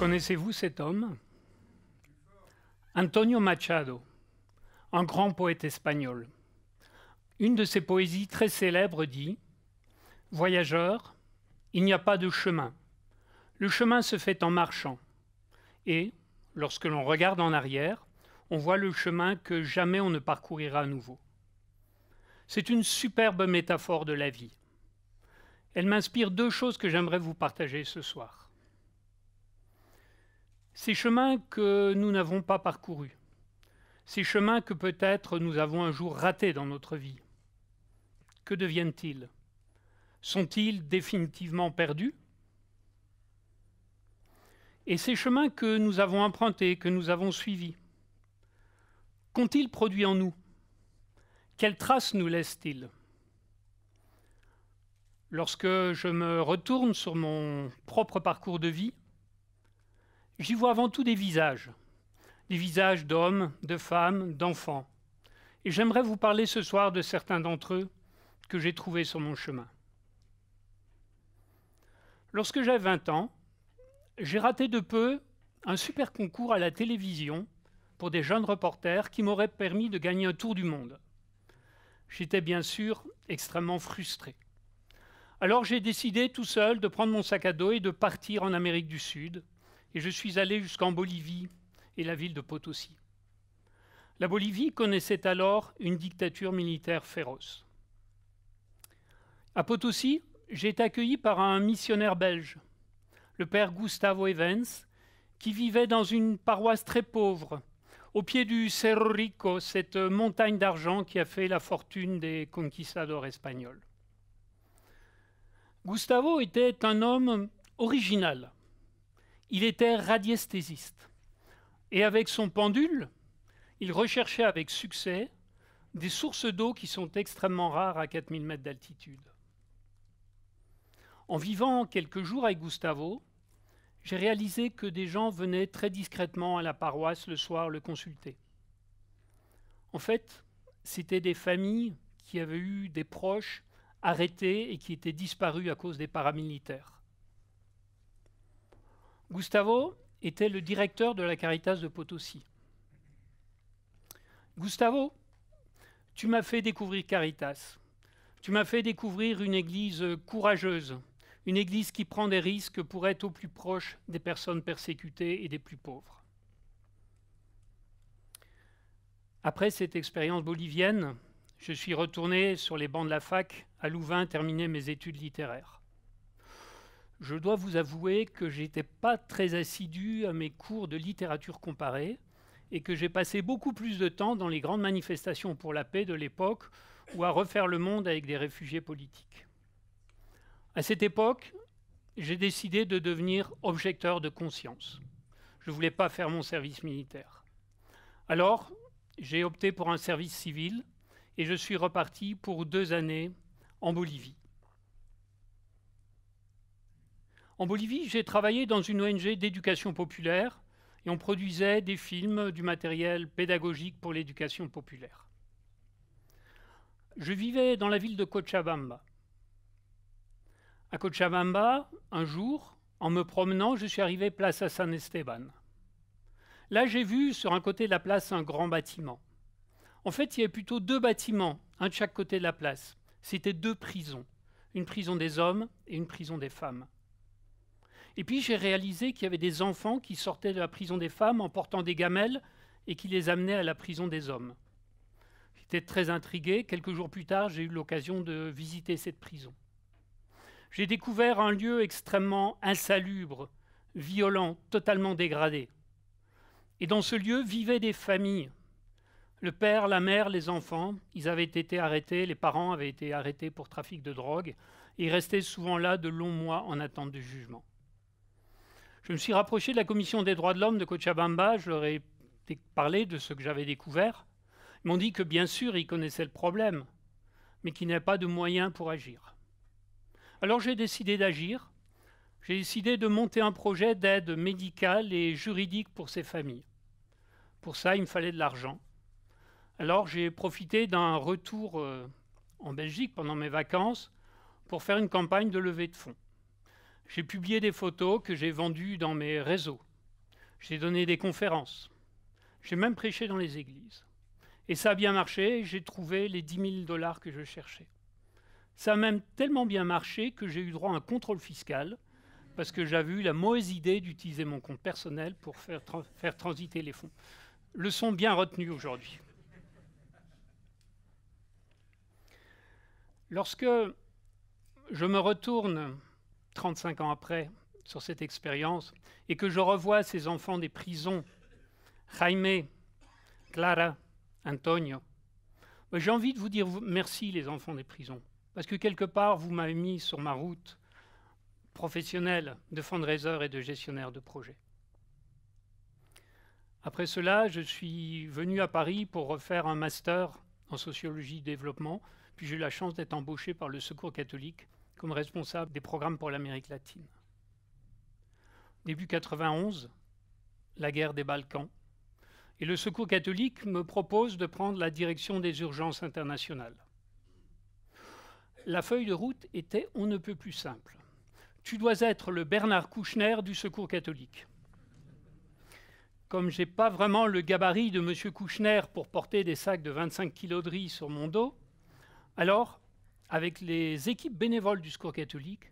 Connaissez-vous cet homme Antonio Machado, un grand poète espagnol. Une de ses poésies très célèbres dit ⁇ Voyageur, il n'y a pas de chemin. Le chemin se fait en marchant. Et, lorsque l'on regarde en arrière, on voit le chemin que jamais on ne parcourira à nouveau. C'est une superbe métaphore de la vie. Elle m'inspire deux choses que j'aimerais vous partager ce soir. Ces chemins que nous n'avons pas parcourus, ces chemins que peut-être nous avons un jour ratés dans notre vie, que deviennent-ils Sont-ils définitivement perdus Et ces chemins que nous avons empruntés, que nous avons suivis, qu'ont-ils produit en nous Quelles traces nous laissent-ils Lorsque je me retourne sur mon propre parcours de vie, J'y vois avant tout des visages, des visages d'hommes, de femmes, d'enfants. Et j'aimerais vous parler ce soir de certains d'entre eux que j'ai trouvés sur mon chemin. Lorsque j'avais 20 ans, j'ai raté de peu un super concours à la télévision pour des jeunes reporters qui m'auraient permis de gagner un tour du monde. J'étais bien sûr extrêmement frustré. Alors j'ai décidé tout seul de prendre mon sac à dos et de partir en Amérique du Sud, et je suis allé jusqu'en Bolivie et la ville de Potosi. La Bolivie connaissait alors une dictature militaire féroce. À Potosi, j'ai été accueilli par un missionnaire belge, le père Gustavo Evans, qui vivait dans une paroisse très pauvre, au pied du Cerro Rico, cette montagne d'argent qui a fait la fortune des conquistadors espagnols. Gustavo était un homme original, il était radiesthésiste. Et avec son pendule, il recherchait avec succès des sources d'eau qui sont extrêmement rares à 4000 mètres d'altitude. En vivant quelques jours avec Gustavo, j'ai réalisé que des gens venaient très discrètement à la paroisse le soir le consulter. En fait, c'était des familles qui avaient eu des proches arrêtés et qui étaient disparus à cause des paramilitaires. Gustavo était le directeur de la Caritas de Potosi. Gustavo, tu m'as fait découvrir Caritas. Tu m'as fait découvrir une église courageuse, une église qui prend des risques pour être au plus proche des personnes persécutées et des plus pauvres. Après cette expérience bolivienne, je suis retourné sur les bancs de la fac à Louvain terminer mes études littéraires je dois vous avouer que j'étais pas très assidu à mes cours de littérature comparée et que j'ai passé beaucoup plus de temps dans les grandes manifestations pour la paix de l'époque ou à refaire le monde avec des réfugiés politiques. À cette époque, j'ai décidé de devenir objecteur de conscience. Je ne voulais pas faire mon service militaire. Alors, j'ai opté pour un service civil et je suis reparti pour deux années en Bolivie. En Bolivie, j'ai travaillé dans une ONG d'éducation populaire et on produisait des films, du matériel pédagogique pour l'éducation populaire. Je vivais dans la ville de Cochabamba. À Cochabamba, un jour, en me promenant, je suis arrivé place à San Esteban. Là, j'ai vu sur un côté de la place un grand bâtiment. En fait, il y avait plutôt deux bâtiments, un de chaque côté de la place. C'était deux prisons, une prison des hommes et une prison des femmes. Et puis j'ai réalisé qu'il y avait des enfants qui sortaient de la prison des femmes en portant des gamelles et qui les amenaient à la prison des hommes. J'étais très intrigué. Quelques jours plus tard, j'ai eu l'occasion de visiter cette prison. J'ai découvert un lieu extrêmement insalubre, violent, totalement dégradé. Et dans ce lieu vivaient des familles. Le père, la mère, les enfants, ils avaient été arrêtés, les parents avaient été arrêtés pour trafic de drogue, et ils restaient souvent là de longs mois en attente de jugement. Je me suis rapproché de la commission des droits de l'homme de Cochabamba, je leur ai parlé de ce que j'avais découvert. Ils m'ont dit que bien sûr, ils connaissaient le problème, mais qu'ils n'avaient pas de moyens pour agir. Alors j'ai décidé d'agir. J'ai décidé de monter un projet d'aide médicale et juridique pour ces familles. Pour ça, il me fallait de l'argent. Alors j'ai profité d'un retour euh, en Belgique pendant mes vacances pour faire une campagne de levée de fonds. J'ai publié des photos que j'ai vendues dans mes réseaux. J'ai donné des conférences. J'ai même prêché dans les églises. Et ça a bien marché, j'ai trouvé les 10 000 dollars que je cherchais. Ça a même tellement bien marché que j'ai eu droit à un contrôle fiscal, parce que j'avais eu la mauvaise idée d'utiliser mon compte personnel pour faire, faire transiter les fonds. Leçon bien retenue aujourd'hui. Lorsque je me retourne 35 ans après, sur cette expérience, et que je revois ces enfants des prisons, Jaime, Clara, Antonio, j'ai envie de vous dire merci les enfants des prisons, parce que quelque part, vous m'avez mis sur ma route professionnelle de fundraiser et de gestionnaire de projet. Après cela, je suis venu à Paris pour refaire un master en sociologie et développement, puis j'ai eu la chance d'être embauché par le Secours catholique comme responsable des programmes pour l'Amérique latine. Début 91, la guerre des Balkans, et le Secours catholique me propose de prendre la direction des urgences internationales. La feuille de route était on ne peut plus simple. Tu dois être le Bernard Kouchner du Secours catholique. Comme je n'ai pas vraiment le gabarit de M. Kouchner pour porter des sacs de 25 kg de riz sur mon dos, alors avec les équipes bénévoles du Secours catholique,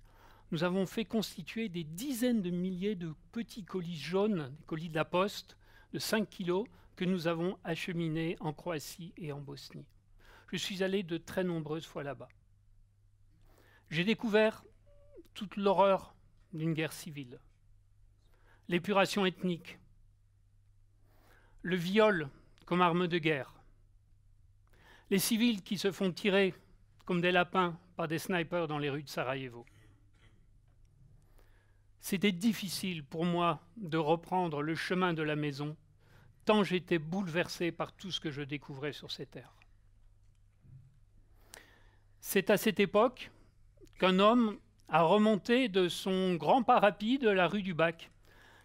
nous avons fait constituer des dizaines de milliers de petits colis jaunes, des colis de la poste, de 5 kilos, que nous avons acheminés en Croatie et en Bosnie. Je suis allé de très nombreuses fois là-bas. J'ai découvert toute l'horreur d'une guerre civile, l'épuration ethnique, le viol comme arme de guerre, les civils qui se font tirer comme des lapins par des snipers dans les rues de Sarajevo. C'était difficile pour moi de reprendre le chemin de la maison, tant j'étais bouleversé par tout ce que je découvrais sur ces terres. C'est à cette époque qu'un homme a remonté de son grand pas rapide la rue du Bac.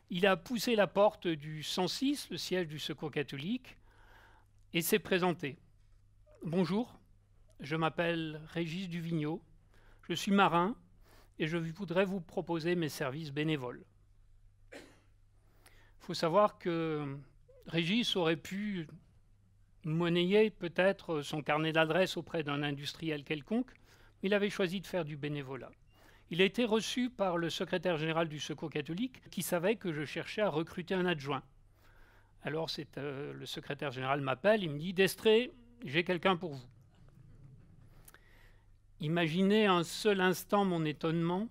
Il a poussé la porte du 106, le siège du Secours catholique, et s'est présenté. Bonjour, je m'appelle Régis Duvigneau, je suis marin et je voudrais vous proposer mes services bénévoles. Il faut savoir que Régis aurait pu monnayer peut-être son carnet d'adresse auprès d'un industriel quelconque, mais il avait choisi de faire du bénévolat. Il a été reçu par le secrétaire général du Secours catholique qui savait que je cherchais à recruter un adjoint. Alors c'est euh, le secrétaire général m'appelle, il me dit Destré, j'ai quelqu'un pour vous. Imaginez un seul instant mon étonnement,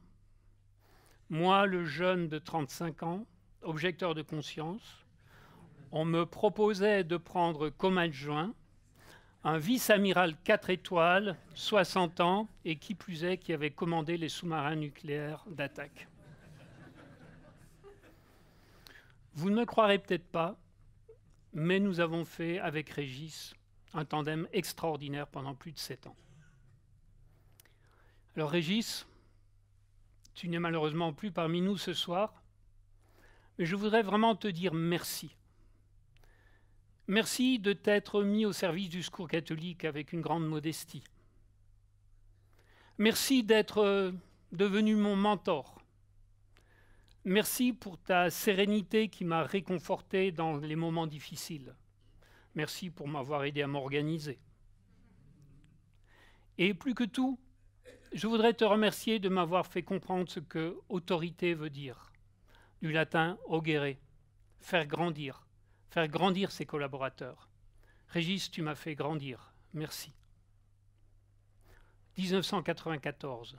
moi le jeune de 35 ans, objecteur de conscience, on me proposait de prendre comme adjoint un vice-amiral 4 étoiles, 60 ans, et qui plus est, qui avait commandé les sous-marins nucléaires d'attaque. Vous ne me croirez peut-être pas, mais nous avons fait avec Régis un tandem extraordinaire pendant plus de 7 ans. Alors Régis, tu n'es malheureusement plus parmi nous ce soir, mais je voudrais vraiment te dire merci. Merci de t'être mis au service du secours catholique avec une grande modestie. Merci d'être euh, devenu mon mentor. Merci pour ta sérénité qui m'a réconforté dans les moments difficiles. Merci pour m'avoir aidé à m'organiser. Et plus que tout, je voudrais te remercier de m'avoir fait comprendre ce que autorité veut dire. Du latin augere, faire grandir, faire grandir ses collaborateurs. Régis, tu m'as fait grandir. Merci. 1994.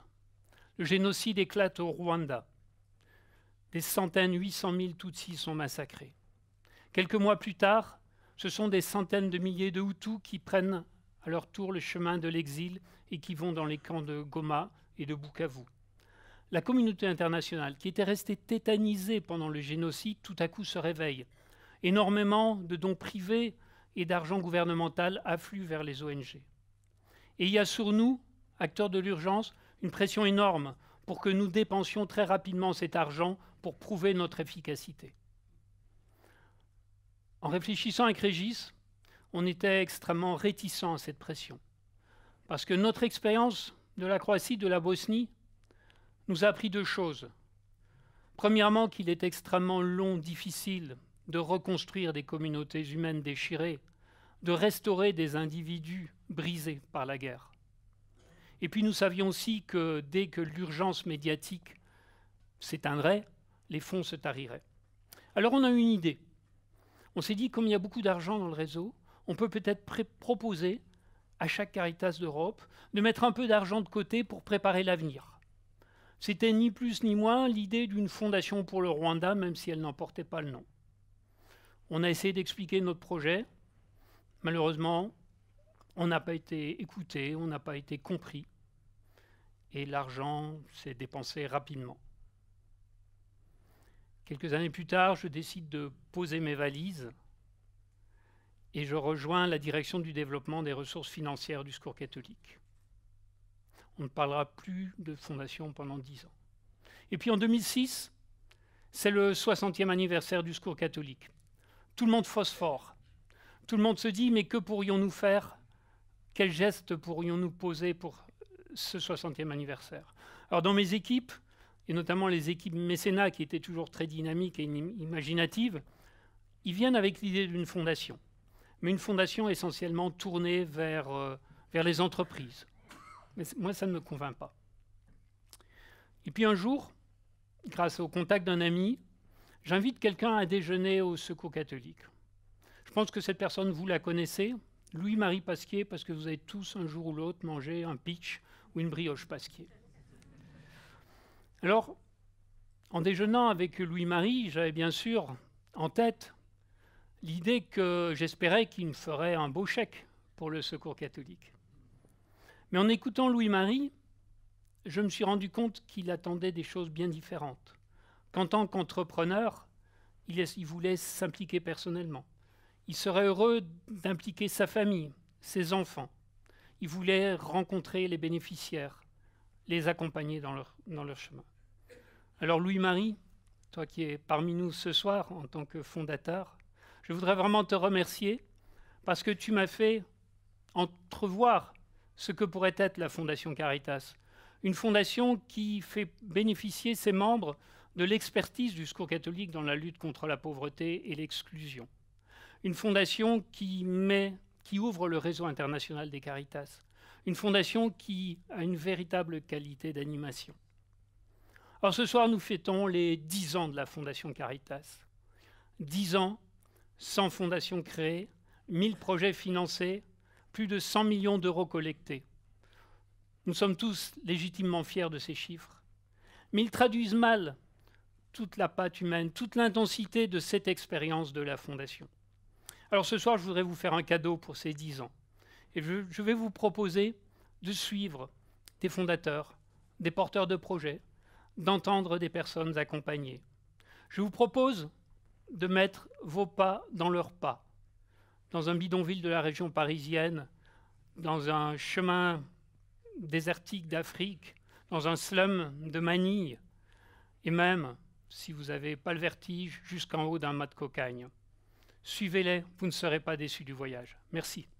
Le génocide éclate au Rwanda. Des centaines, 800 000 Tutsis sont massacrés. Quelques mois plus tard, ce sont des centaines de milliers de Hutus qui prennent à leur tour le chemin de l'exil et qui vont dans les camps de Goma et de Bukavu. La communauté internationale, qui était restée tétanisée pendant le génocide, tout à coup se réveille. Énormément de dons privés et d'argent gouvernemental affluent vers les ONG. Et il y a sur nous, acteurs de l'urgence, une pression énorme pour que nous dépensions très rapidement cet argent pour prouver notre efficacité. En réfléchissant à Régis, on était extrêmement réticent à cette pression. Parce que notre expérience de la Croatie, de la Bosnie, nous a appris deux choses. Premièrement, qu'il est extrêmement long, difficile de reconstruire des communautés humaines déchirées, de restaurer des individus brisés par la guerre. Et puis nous savions aussi que dès que l'urgence médiatique s'éteindrait, les fonds se tariraient. Alors on a eu une idée. On s'est dit, comme il y a beaucoup d'argent dans le réseau, on peut peut-être proposer à chaque Caritas d'Europe de mettre un peu d'argent de côté pour préparer l'avenir. C'était ni plus ni moins l'idée d'une fondation pour le Rwanda, même si elle n'en portait pas le nom. On a essayé d'expliquer notre projet. Malheureusement, on n'a pas été écouté, on n'a pas été compris. Et l'argent s'est dépensé rapidement. Quelques années plus tard, je décide de poser mes valises et je rejoins la direction du développement des ressources financières du secours catholique. On ne parlera plus de fondation pendant dix ans. Et puis en 2006, c'est le 60e anniversaire du secours catholique. Tout le monde phosphore. Tout le monde se dit, mais que pourrions-nous faire Quel geste pourrions-nous poser pour ce 60e anniversaire Alors dans mes équipes, et notamment les équipes mécénat qui étaient toujours très dynamiques et imaginatives, ils viennent avec l'idée d'une fondation mais une fondation essentiellement tournée vers, euh, vers les entreprises. Mais moi, ça ne me convainc pas. Et puis un jour, grâce au contact d'un ami, j'invite quelqu'un à déjeuner au Secours catholique. Je pense que cette personne, vous la connaissez, Louis-Marie Pasquier, parce que vous avez tous un jour ou l'autre mangé un pitch ou une brioche Pasquier. Alors, en déjeunant avec Louis-Marie, j'avais bien sûr en tête l'idée que j'espérais qu'il me ferait un beau chèque pour le secours catholique. Mais en écoutant Louis-Marie, je me suis rendu compte qu'il attendait des choses bien différentes. Qu'en tant qu'entrepreneur, il, voulait s'impliquer personnellement. Il serait heureux d'impliquer sa famille, ses enfants. Il voulait rencontrer les bénéficiaires, les accompagner dans leur, dans leur chemin. Alors Louis-Marie, toi qui es parmi nous ce soir en tant que fondateur, je voudrais vraiment te remercier parce que tu m'as fait entrevoir ce que pourrait être la Fondation Caritas. Une fondation qui fait bénéficier ses membres de l'expertise du Secours catholique dans la lutte contre la pauvreté et l'exclusion. Une fondation qui, met, qui ouvre le réseau international des Caritas. Une fondation qui a une véritable qualité d'animation. Alors ce soir, nous fêtons les 10 ans de la Fondation Caritas. 10 ans 100 fondations créées, 1000 projets financés, plus de 100 millions d'euros collectés. Nous sommes tous légitimement fiers de ces chiffres. Mais ils traduisent mal toute la patte humaine, toute l'intensité de cette expérience de la Fondation. Alors ce soir, je voudrais vous faire un cadeau pour ces 10 ans. Et je vais vous proposer de suivre des fondateurs, des porteurs de projets, d'entendre des personnes accompagnées. Je vous propose de mettre vos pas dans leurs pas. Dans un bidonville de la région parisienne, dans un chemin désertique d'Afrique, dans un slum de Manille, et même, si vous n'avez pas le vertige, jusqu'en haut d'un mât de cocagne. Suivez-les, vous ne serez pas déçus du voyage. Merci.